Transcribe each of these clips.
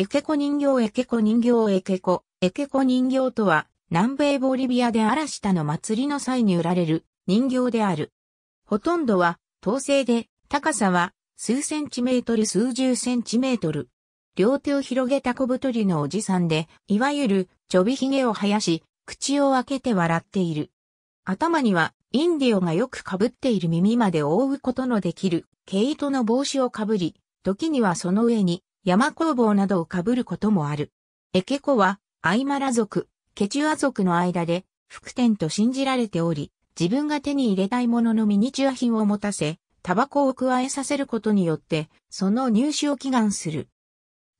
エケコ人形エケコ人形エケコ、エケコ人形とは、南米ボリビアで嵐田の祭りの際に売られる人形である。ほとんどは、統制で、高さは、数センチメートル数十センチメートル。両手を広げた小太りのおじさんで、いわゆる、ちょびひげを生やし、口を開けて笑っている。頭には、インディオがよく被っている耳まで覆うことのできる、毛糸の帽子をかぶり、時にはその上に、山工房などを被ることもある。エケコは、アイマラ族、ケチュア族の間で、福店と信じられており、自分が手に入れたいもののミニチュア品を持たせ、タバコを加えさせることによって、その入手を祈願する。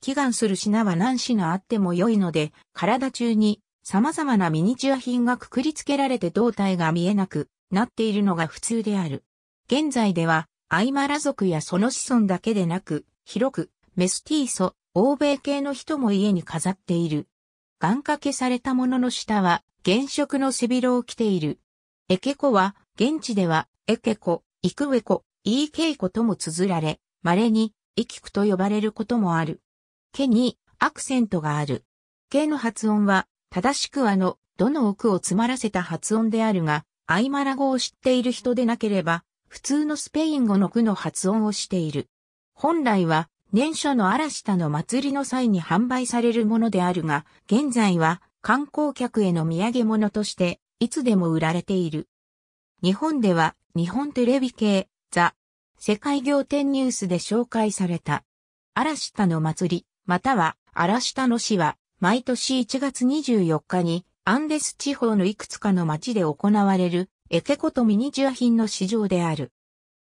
祈願する品は何品あっても良いので、体中に様々なミニチュア品がくくりつけられて胴体が見えなくなっているのが普通である。現在では、アイマラ族やその子孫だけでなく、広くメスティーソ、欧米系の人も家に飾っている。願掛けされたものの下は、原色の背広を着ている。エケコは、現地では、エケコ、イクウェコ、イーケイコとも綴られ、稀に、イキクと呼ばれることもある。ケに、アクセントがある。ケの発音は、正しくあの、どの奥を詰まらせた発音であるが、アイマラ語を知っている人でなければ、普通のスペイン語の句の発音をしている。本来は、年初の嵐田の祭りの際に販売されるものであるが、現在は観光客への土産物としていつでも売られている。日本では日本テレビ系ザ世界仰天ニュースで紹介された。嵐田の祭り、または嵐田の市は毎年1月24日にアンデス地方のいくつかの町で行われるエケコとミニチュア品の市場である。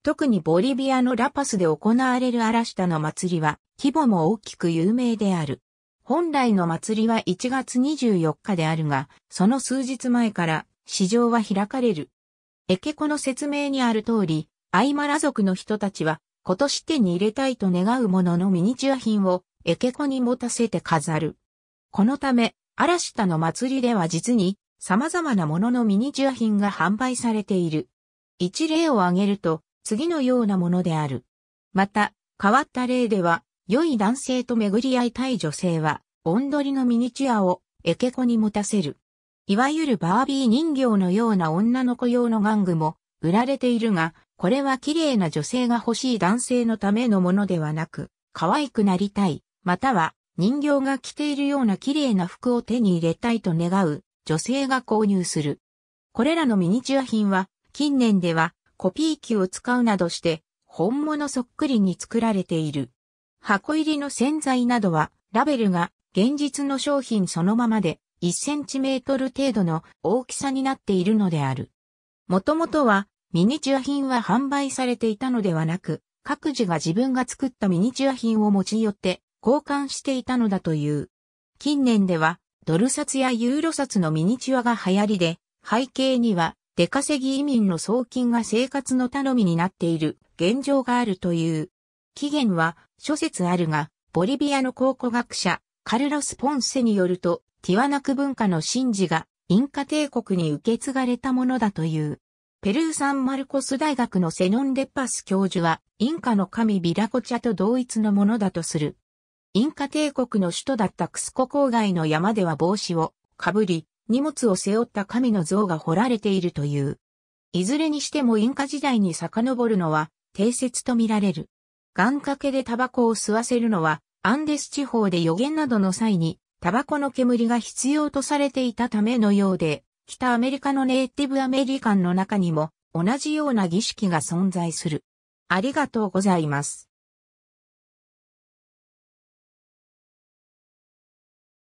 特にボリビアのラパスで行われるアラシタの祭りは規模も大きく有名である。本来の祭りは1月24日であるが、その数日前から市場は開かれる。エケコの説明にある通り、アイマラ族の人たちは今年手に入れたいと願うもののミニチュア品をエケコに持たせて飾る。このため、アラシタの祭りでは実に様々なもののミニチュア品が販売されている。一例を挙げると、次のようなものである。また、変わった例では、良い男性と巡り合いたい女性は、オンドリのミニチュアをエケコに持たせる。いわゆるバービー人形のような女の子用の玩具も売られているが、これは綺麗な女性が欲しい男性のためのものではなく、可愛くなりたい、または人形が着ているような綺麗な服を手に入れたいと願う女性が購入する。これらのミニチュア品は近年ではコピー機を使うなどして、本物そっくりに作られている。箱入りの洗剤などは、ラベルが現実の商品そのままで1センチメートル程度の大きさになっているのである。もともとはミニチュア品は販売されていたのではなく、各自が自分が作ったミニチュア品を持ち寄って交換していたのだという。近年ではドル札やユーロ札のミニチュアが流行りで、背景には出稼ぎ移民の送金が生活の頼みになっている現状があるという。起源は諸説あるが、ボリビアの考古学者、カルロス・ポンセによると、ティワナク文化の神事がインカ帝国に受け継がれたものだという。ペルーサンマルコス大学のセノン・レッパス教授は、インカの神ビラコチャと同一のものだとする。インカ帝国の首都だったクスコ郊外の山では帽子をかぶり、荷物を背負った神の像が彫られているという。いずれにしてもインカ時代に遡るのは定説とみられる。願掛けでタバコを吸わせるのはアンデス地方で予言などの際にタバコの煙が必要とされていたためのようで、北アメリカのネイティブアメリカンの中にも同じような儀式が存在する。ありがとうございます。